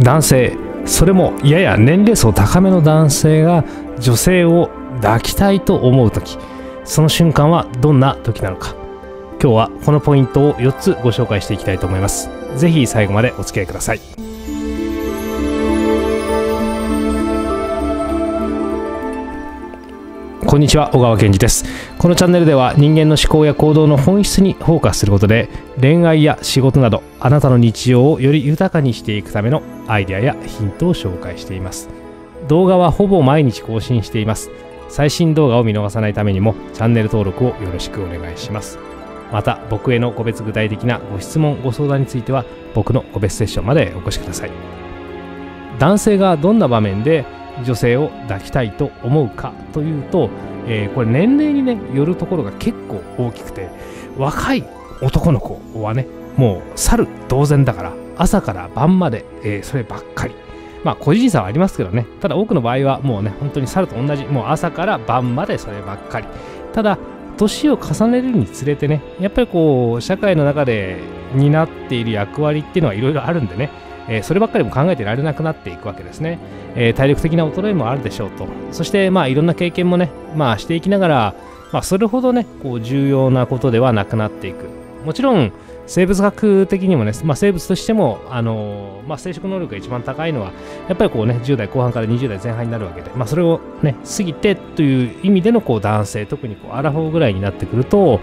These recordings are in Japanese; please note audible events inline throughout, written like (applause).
男性それもやや年齢層高めの男性が女性を抱きたいと思う時その瞬間はどんな時なのか今日はこのポイントを4つご紹介していきたいと思います是非最後までお付き合いくださいこんにちは小川健二ですこのチャンネルでは人間の思考や行動の本質にフォーカスすることで恋愛や仕事などあなたの日常をより豊かにしていくためのアイデアやヒントを紹介しています動画はほぼ毎日更新しています最新動画を見逃さないためにもチャンネル登録をよろしくお願いしますまた僕への個別具体的なご質問ご相談については僕の個別セッションまでお越しください男性がどんな場面で女性を抱きたいと思うかというと、えー、これ年齢にねよるところが結構大きくて若い男の子はねもう猿同然だから朝から晩まで、えー、そればっかりまあ個人差はありますけどねただ多くの場合はもうね本当に猿と同じもう朝から晩までそればっかりただ年を重ねるにつれてねやっぱりこう社会の中で担っている役割っていうのはいろいろあるんでねえー、そればっかりも考えてられなくなっていくわけですね、えー、体力的な衰えもあるでしょうとそしてまあいろんな経験もね、まあ、していきながら、まあ、それほどねこう重要なことではなくなっていくもちろん生物学的にもね、まあ、生物としても、あのまあ、生殖能力が一番高いのは、やっぱりこうね、10代後半から20代前半になるわけで、まあ、それをね、過ぎてという意味でのこう男性、特にこうアラフォーぐらいになってくると、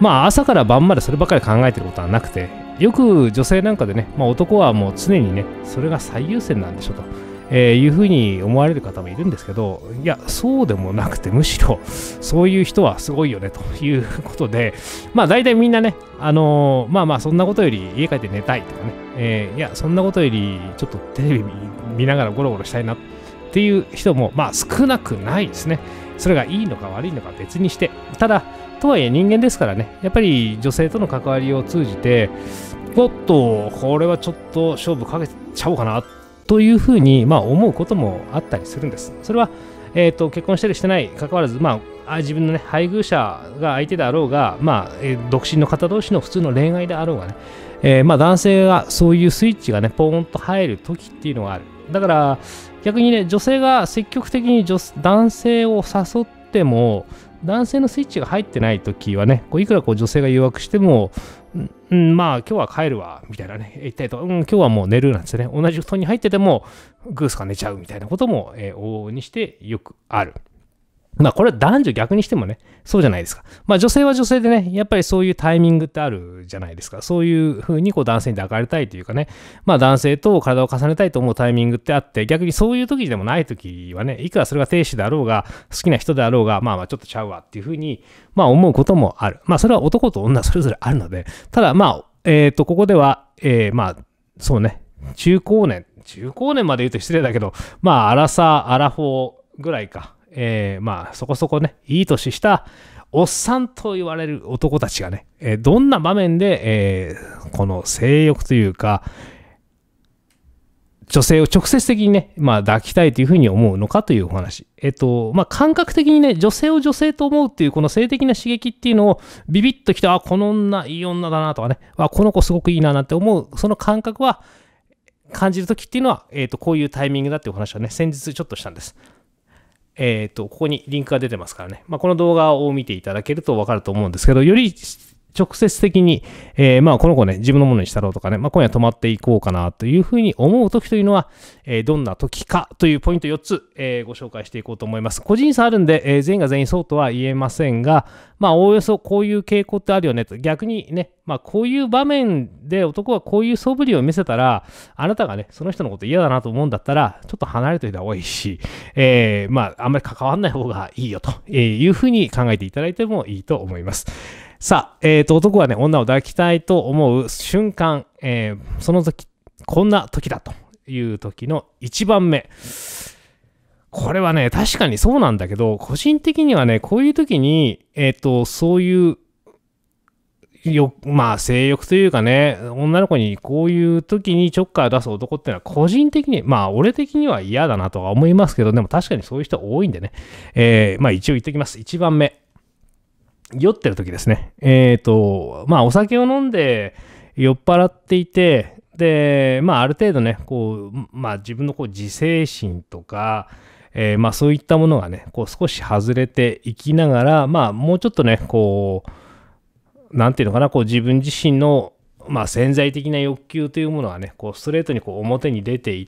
まあ、朝から晩までそればかり考えてることはなくて、よく女性なんかでね、まあ、男はもう常にね、それが最優先なんでしょと、えー、いうふうに思われる方もいるんですけど、いや、そうでもなくて、むしろ、そういう人はすごいよね、ということで、まあ大体みんなね、あのー、まあまあそんなことより家帰って寝たいとかね、えー、いや、そんなことよりちょっとテレビ見ながらゴロゴロしたいなってっていう人も、まあ、少なくないですね。それがいいのか悪いのか別にして。ただ、とはいえ人間ですからね、やっぱり女性との関わりを通じて、おっと、これはちょっと勝負かけちゃおうかな、というふうに、まあ、思うこともあったりするんです。それは、えっ、ー、と、結婚したりしてない、関わらず、まあ、自分のね、配偶者が相手であろうが、まあ、えー、独身の方同士の普通の恋愛であろうがね、えー、まあ、男性がそういうスイッチがね、ポーンと入る時っていうのがある。だから逆にね女性が積極的に女男性を誘っても男性のスイッチが入ってない時はねこういくらこう女性が誘惑しても、うん、まあ今日は帰るわみたいなね言ったりとか、うん、今日はもう寝るなんてね同じ布団に入っててもグースが寝ちゃうみたいなことも、えー、往々にしてよくある。まあこれは男女逆にしてもね、そうじゃないですか。まあ女性は女性でね、やっぱりそういうタイミングってあるじゃないですか。そういうふうにこう男性に抱かれたいというかね、まあ男性と体を重ねたいと思うタイミングってあって、逆にそういう時でもない時はね、いくらそれが亭主であろうが、好きな人であろうが、まあまあちょっとちゃうわっていうふうに、まあ思うこともある。まあそれは男と女それぞれあるので、ただまあ、えっ、ー、と、ここでは、えー、まあ、そうね、中高年、中高年まで言うと失礼だけど、まあ、アラサー、アラフォーぐらいか。えー、まあそこそこね、いい年したおっさんと言われる男たちがね、えー、どんな場面で、えー、この性欲というか、女性を直接的にね、まあ、抱きたいというふうに思うのかというお話。えっと、まあ、感覚的にね、女性を女性と思うっていう、この性的な刺激っていうのを、ビビッときて、あ、この女、いい女だなとかね、あ、この子すごくいいななんて思う、その感覚は、感じるときっていうのは、えっ、と、こういうタイミングだっていうお話はね、先日ちょっとしたんです。えっ、ー、と、ここにリンクが出てますからね。まあ、この動画を見ていただけるとわかると思うんですけど、より直接的に、えー、まあこの子ね、自分のものにしたろうとかね、まあ今夜泊まっていこうかなというふうに思う時というのは、えー、どんな時かというポイント4つ、えー、ご紹介していこうと思います。個人差あるんで、えー、全員が全員そうとは言えませんが、まあおおよそこういう傾向ってあるよねと、逆にね、まあこういう場面で男はこういう素振りを見せたら、あなたがね、その人のこと嫌だなと思うんだったら、ちょっと離れおいた方がいいし、えー、まああんまり関わんない方がいいよというふうに考えていただいてもいいと思います。さあ、えっ、ー、と、男はね、女を抱きたいと思う瞬間、えー、その時、こんな時だという時の一番目。これはね、確かにそうなんだけど、個人的にはね、こういう時に、えっ、ー、と、そういうよ、まあ、性欲というかね、女の子にこういう時にちょっかいを出す男っていうのは、個人的に、まあ、俺的には嫌だなとは思いますけど、でも確かにそういう人多いんでね、えー、まあ、一応言っておきます。一番目、酔ってる時ですね。えっ、ー、と、まあお酒を飲んで酔っ払っていて、で、まあある程度ね、こう、まあ自分のこう自制心とか、えー、まあそういったものがね、こう少し外れていきながら、まあもうちょっとね、こう、なんていうのかな、こう自分自身のまあ、潜在的な欲求というものはねこうストレートにこう表に出ていっ、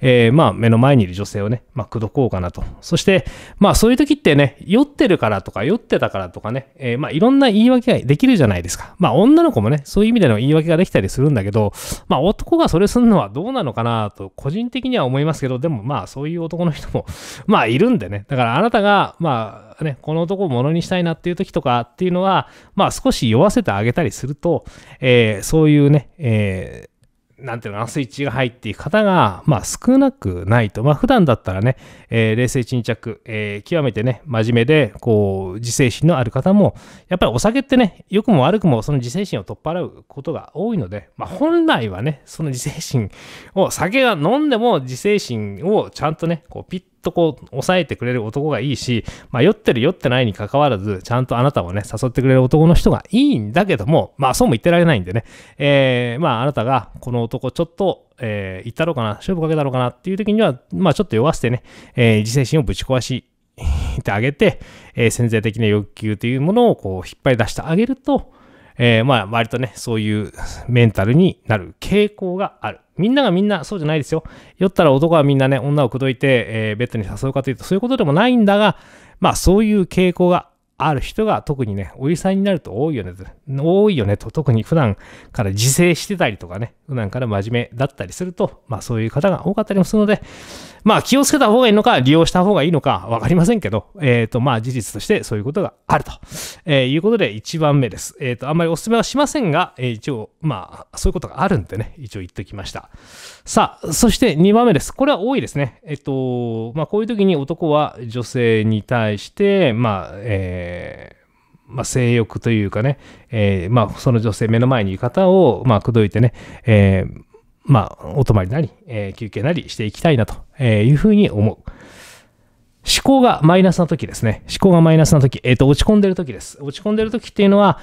えー、まあ、目の前にいる女性をね、まあ、口説こうかなと。そして、まあ、そういう時ってね、酔ってるからとか、酔ってたからとかね、えー、まあ、いろんな言い訳ができるじゃないですか。まあ、女の子もね、そういう意味での言い訳ができたりするんだけど、まあ、男がそれするのはどうなのかなと、個人的には思いますけど、でもまあ、そういう男の人も (laughs) まあ、いるんでね。だから、あなたが、まあ、ね、この男をものにしたいなっていう時とかっていうのは、まあ、少し酔わせてあげたりすると、えー、そういうね、えー、なんていうのかな、スイッチが入っていく方が、まあ少なくないと。まあ普段だったらね、えー、冷静沈着、えー、極めてね、真面目で、こう、自制心のある方も、やっぱりお酒ってね、良くも悪くもその自制心を取っ払うことが多いので、まあ本来はね、その自制心を、酒が飲んでも自制心をちゃんとね、こう、ピッとこう、抑えてくれる男がいいし、まあ、酔ってる酔ってないに関わらず、ちゃんとあなたをね、誘ってくれる男の人がいいんだけども、まあ、そうも言ってられないんでね、えー、まあ、あなたが、この男ちょっと、えー、言ったろうかな、勝負かけたろうかなっていう時には、まあ、ちょっと酔わせてね、えー、自制心をぶち壊し、(laughs) てあげて、えー、潜在的な欲求というものをこう引っ張り出してあげると、えー、まあ、割とね、そういうメンタルになる傾向がある。みんながみんなそうじゃないですよ。酔ったら男はみんなね、女を口説いて、えー、ベッドに誘うかというと、そういうことでもないんだが、まあ、そういう傾向がある人が特にね、おじさんになると多いよね多いよねと、特に普段から自制してたりとかね、普段から真面目だったりすると、まあそういう方が多かったりもするので、まあ気をつけた方がいいのか、利用した方がいいのか、わかりませんけど、えっ、ー、とまあ事実としてそういうことがあると、えー、いうことで1番目です。えっ、ー、と、あんまりお勧めはしませんが、え一応、まあそういうことがあるんでね、一応言ってきました。さあ、そして2番目です。これは多いですね。えっ、と、まあこういう時に男は女性に対して、まあ、えーえまあ、性欲というかね、えーまあ、その女性目の前にいる方を、まあ、口説いてね、えーまあ、お泊まりなり、えー、休憩なりしていきたいなというふうに思う。思考がマイナスな時ですね。思考がマイナスな時、えっ、ー、と、落ち込んでる時です。落ち込んでる時っていうのは、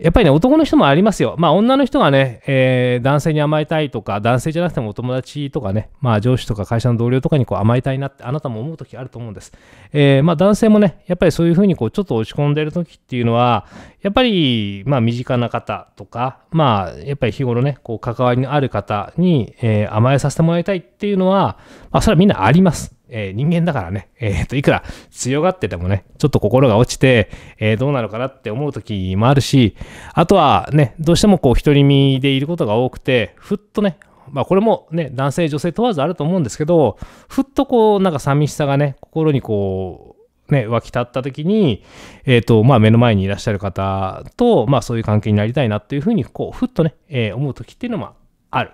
やっぱりね、男の人もありますよ。まあ、女の人がね、えー、男性に甘えたいとか、男性じゃなくてもお友達とかね、まあ、上司とか会社の同僚とかにこう甘えたいなって、あなたも思う時あると思うんです。えー、まあ、男性もね、やっぱりそういうふうにこう、ちょっと落ち込んでる時っていうのは、やっぱり、まあ、身近な方とか、まあ、やっぱり日頃ね、こう、関わりのある方に、えー、甘えさせてもらいたいっていうのは、まあ、それはみんなあります。えー、人間だからね、えっ、ー、と、いくら強がっててもね、ちょっと心が落ちて、えー、どうなのかなって思う時もあるし、あとはね、どうしてもこう、独り身でいることが多くて、ふっとね、まあこれもね、男性女性問わずあると思うんですけど、ふっとこう、なんか寂しさがね、心にこう、ね、湧き立った時に、えっ、ー、と、まあ、目の前にいらっしゃる方と、まあ、そういう関係になりたいなっていうふうに、こう、ふっとね、えー、思う時っていうのはある。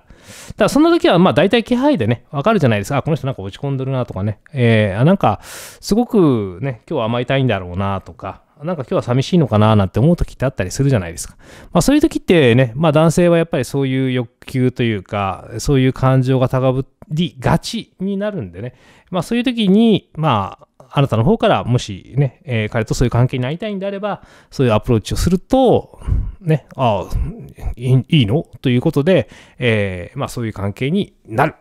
ただ、そんな時は、まあ、大体気配でね、わかるじゃないですか。あ、この人なんか落ち込んでるなとかね。えー、なんか、すごくね、今日は甘えたいんだろうなとか、なんか今日は寂しいのかななんて思う時ってあったりするじゃないですか。まあそういう時ってね、まあ男性はやっぱりそういう欲求というか、そういう感情が高ぶりがちになるんでね、まあそういう時に、まああなたの方からもしね、えー、彼とそういう関係になりたいんであれば、そういうアプローチをすると、ね、ああ、いいのということで、えー、まあそういう関係になる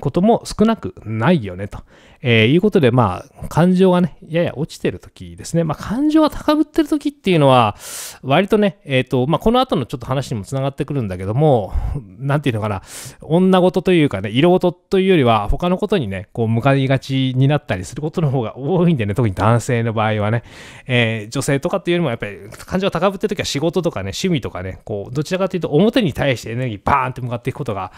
ことも少なくないよねと。えー、いうことで、まあ、感情がね、やや落ちてる時ですね。まあ、感情が高ぶってる時っていうのは、割とね、えっ、ー、と、まあ、この後のちょっと話にもつながってくるんだけども、なんていうのかな、女事というかね、色事というよりは、他のことにね、こう、向かいがちになったりすることの方が多いんでね、特に男性の場合はね、えー、女性とかっていうよりも、やっぱり、感情が高ぶってる時は仕事とかね、趣味とかね、こう、どちらかというと表に対してエネルギーバーンって向かっていくことが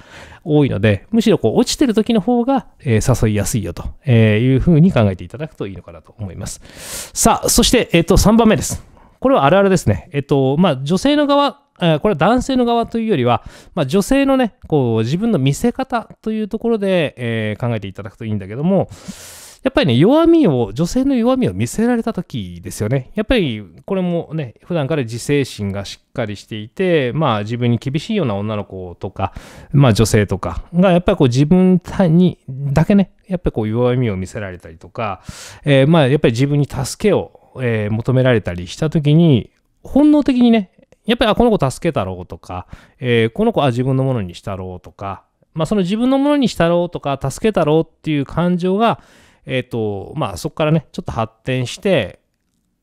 多いので、むしろこう、落ちてる時の方が、えー、誘いやすいよと。えー、いうふうに考えていただくといいのかなと思います。さあ、そして、えっ、ー、と、3番目です。これはあるあるですね。えっ、ー、と、まあ、女性の側、えこれは男性の側というよりは、まあ、女性のね、こう、自分の見せ方というところで、え考えていただくといいんだけども、やっぱりね、弱みを、女性の弱みを見せられた時ですよね。やっぱり、これもね、普段から自制心がしっかりしていて、まあ自分に厳しいような女の子とか、まあ女性とかが、やっぱりこう自分にだけね、やっぱりこう弱みを見せられたりとか、えー、まあやっぱり自分に助けを、えー、求められたりした時に、本能的にね、やっぱり、あ、この子助けたろうとか、えー、この子、は自分のものにしたろうとか、まあ、その自分のものにしたろうとか、助けたろうっていう感情が、えっ、ー、と、まあそこからね、ちょっと発展して、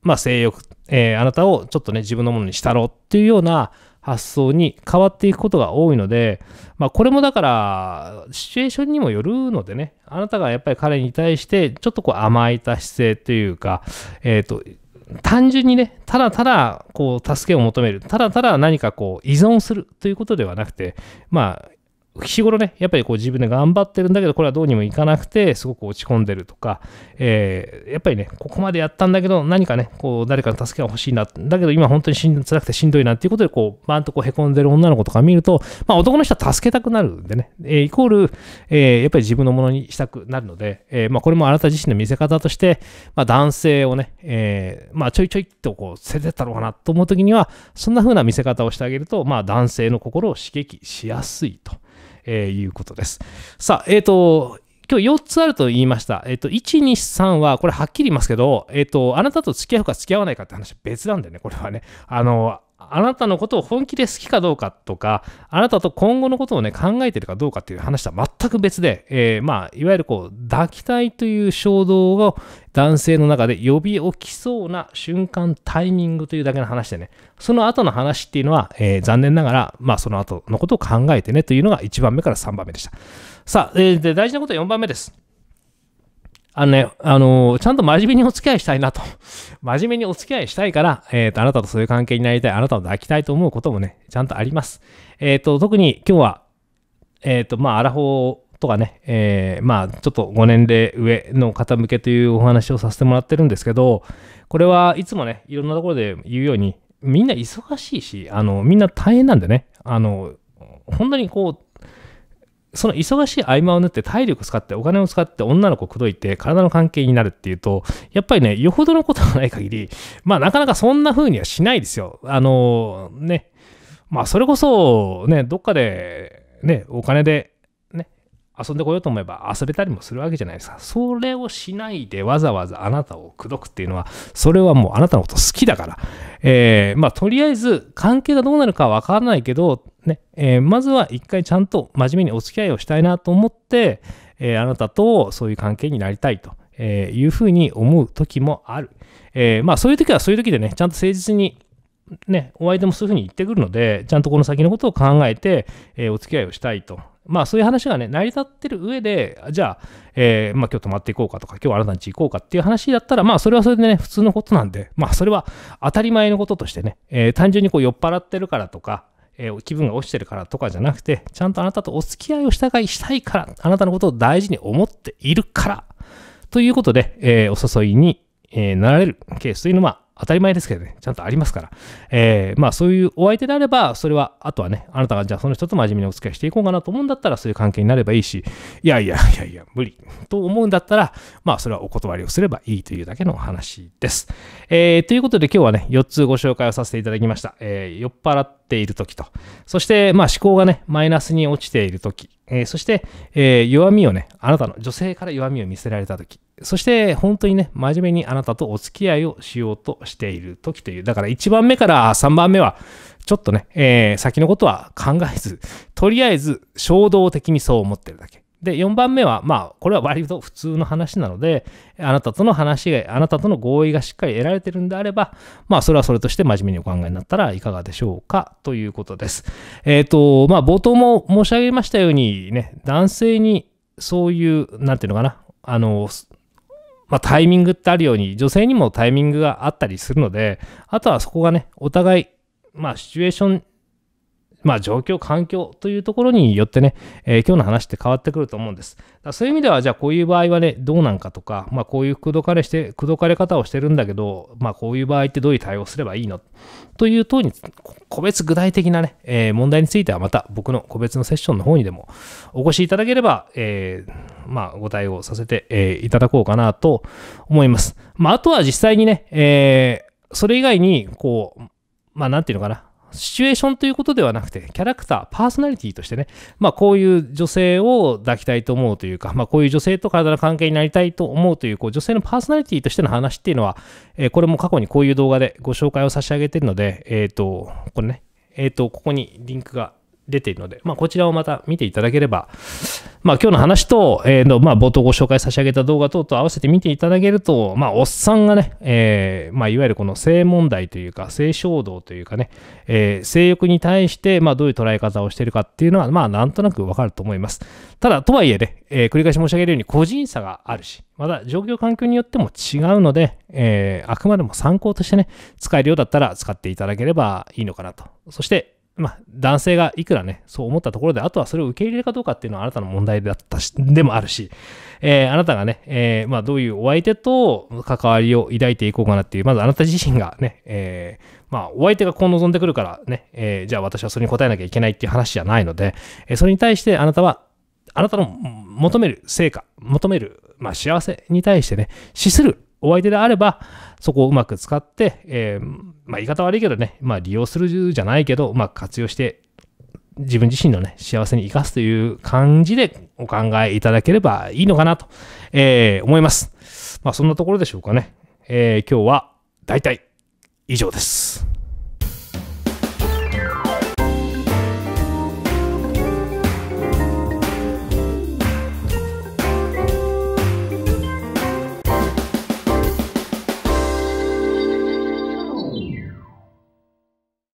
まあ性欲、えー、あなたをちょっとね、自分のものにしたろうっていうような発想に変わっていくことが多いので、まあこれもだから、シチュエーションにもよるのでね、あなたがやっぱり彼に対して、ちょっとこう甘えた姿勢というか、えっ、ー、と、単純にね、ただただこう助けを求める、ただただ何かこう依存するということではなくて、まあ日頃ね、やっぱりこう自分で頑張ってるんだけど、これはどうにもいかなくて、すごく落ち込んでるとか、えー、やっぱりね、ここまでやったんだけど、何かね、こう、誰かの助けが欲しいな、だけど今本当にしん辛くてしんどいなっていうことで、こう、バーンとこう、へこんでる女の子とか見ると、まあ、男の人は助けたくなるんでね、えー、イコール、えー、やっぱり自分のものにしたくなるので、えまあ、これもあなた自身の見せ方として、まあ、男性をね、えまあ、ちょいちょいっとこう、捨ててったろうかなと思うときには、そんな風な見せ方をしてあげると、まあ、男性の心を刺激しやすいと。えー、いうことです。さあ、えっ、ー、と、今日4つあると言いました。えっ、ー、と、1、2、3は、これはっきり言いますけど、えっ、ー、と、あなたと付き合うか付き合わないかって話は別なんだよね、これはね。あの、あなたのことを本気で好きかどうかとか、あなたと今後のことをね、考えてるかどうかっていう話とは全く別で、えー、まあ、いわゆるこう、抱きたいという衝動を、男性の中で呼び起きそうな瞬間、タイミングというだけの話でね、その後の話っていうのは、えー、残念ながら、まあ、その後のことを考えてねというのが1番目から3番目でした。さあ、えー、で大事なことは4番目です。あのね、あのー、ちゃんと真面目にお付き合いしたいなと。(laughs) 真面目にお付き合いしたいから、えっ、ー、と、あなたとそういう関係になりたい、あなたを抱きたいと思うこともね、ちゃんとあります。えっ、ー、と、特に今日は、えっ、と、まあ、アラフォーとかね、えー、まあちょっとご年齢上の方向けというお話をさせてもらってるんですけど、これはいつもね、いろんなところで言うように、みんな忙しいし、あの、みんな大変なんでね、あの、本当にこう、その忙しい合間を縫って体力使ってお金を使って女の子口説いて体の関係になるっていうと、やっぱりね、よほどのことがない限り、まあなかなかそんな風にはしないですよ。あの、ね、まあそれこそ、ね、どっかで、ね、お金で遊んでこようと思えば遊べたりもするわけじゃないですか。それをしないでわざわざあなたを口説くっていうのは、それはもうあなたのこと好きだから。えー、まあ、とりあえず関係がどうなるかわからないけど、ね、えー、まずは一回ちゃんと真面目にお付き合いをしたいなと思って、えー、あなたとそういう関係になりたいと。えいうふうに思う時もある。えまあそういう時はそういう時でね、ちゃんと誠実にね、お相手もそういうふうに言ってくるので、ちゃんとこの先のことを考えて、えー、お付き合いをしたいとまあそういう話がね、成り立ってる上で、じゃあ、えー、まあ今日泊まっていこうかとか、今日あなたの家行こうかっていう話だったら、まあそれはそれでね、普通のことなんで、まあそれは当たり前のこととしてね、えー、単純にこう酔っ払ってるからとか、えー、気分が落ちてるからとかじゃなくて、ちゃんとあなたとお付き合いをしたいしたいから、あなたのことを大事に思っているから、ということで、えー、お誘いに、えー、なられるケースというのは、当たり前ですけどね、ちゃんとありますから。えー、まあそういうお相手であれば、それは、あとはね、あなたがじゃあその人と真面目にお付き合いしていこうかなと思うんだったら、そういう関係になればいいし、いやいやいやいや、無理と思うんだったら、まあそれはお断りをすればいいというだけの話です。えー、ということで今日はね、4つご紹介をさせていただきました。えー、酔っ払ってっている時と、そして、まあ、思考がね、マイナスに落ちている時、えー、そして、えー、弱みをね、あなたの、女性から弱みを見せられた時、そして、本当にね、真面目にあなたとお付き合いをしようとしている時という、だから1番目から3番目は、ちょっとね、えー、先のことは考えず、とりあえず衝動的にそう思ってるだけ。で、4番目は、まあ、これは割と普通の話なので、あなたとの話が、あなたとの合意がしっかり得られてるんであれば、まあ、それはそれとして真面目にお考えになったらいかがでしょうか、ということです。えっ、ー、と、まあ、冒頭も申し上げましたように、ね、男性にそういう、なんていうのかな、あの、まあ、タイミングってあるように、女性にもタイミングがあったりするので、あとはそこがね、お互い、まあ、シチュエーションまあ、状況、環境というところによってね、えー、今日の話って変わってくると思うんです。だそういう意味では、じゃあこういう場合はね、どうなんかとか、まあ、こういう口説かれして、口説かれ方をしてるんだけど、まあ、こういう場合ってどういう対応すればいいのという等に、個別具体的なね、えー、問題についてはまた僕の個別のセッションの方にでもお越しいただければ、えー、まあ、ご対応させて、えいただこうかなと思います。まあ、あとは実際にね、えそれ以外に、こう、まあ、なんていうのかな。シチュエーションということではなくて、キャラクター、パーソナリティとしてね、まあ、こういう女性を抱きたいと思うというか、まあ、こういう女性と体の関係になりたいと思うという、こう、女性のパーソナリティとしての話っていうのは、えー、これも過去にこういう動画でご紹介を差し上げてるので、えっ、ー、と、これね、えっ、ー、と、ここにリンクが出ているので、まあ、こちらをまた見ていただければ、まあ、今日の話と、えーのまあ、冒頭ご紹介差し上げた動画等と合わせて見ていただけると、まあ、おっさんがね、えーまあ、いわゆるこの性問題というか、性衝動というかね、えー、性欲に対して、まあ、どういう捉え方をしているかっていうのは、まあ、なんとなくわかると思います。ただ、とはいえね、えー、繰り返し申し上げるように個人差があるし、また状況環境によっても違うので、えー、あくまでも参考としてね、使えるようだったら使っていただければいいのかなと。そして、まあ、男性がいくらね、そう思ったところで、あとはそれを受け入れるかどうかっていうのはあなたの問題だったし、でもあるし、えー、あなたがね、えー、まあ、どういうお相手と関わりを抱いていこうかなっていう、まずあなた自身がね、えー、まあ、お相手がこう望んでくるからね、えじゃあ私はそれに応えなきゃいけないっていう話じゃないので、えそれに対してあなたは、あなたの求める成果、求める、まあ、幸せに対してね、資するお相手であれば、そこをうまく使って、えー、まあ、言い方悪いけどね、まあ、利用するじゃないけど、うまく活用して、自分自身のね、幸せに生かすという感じでお考えいただければいいのかなと、えー、思います。まあ、そんなところでしょうかね。えー、今日は大体以上です。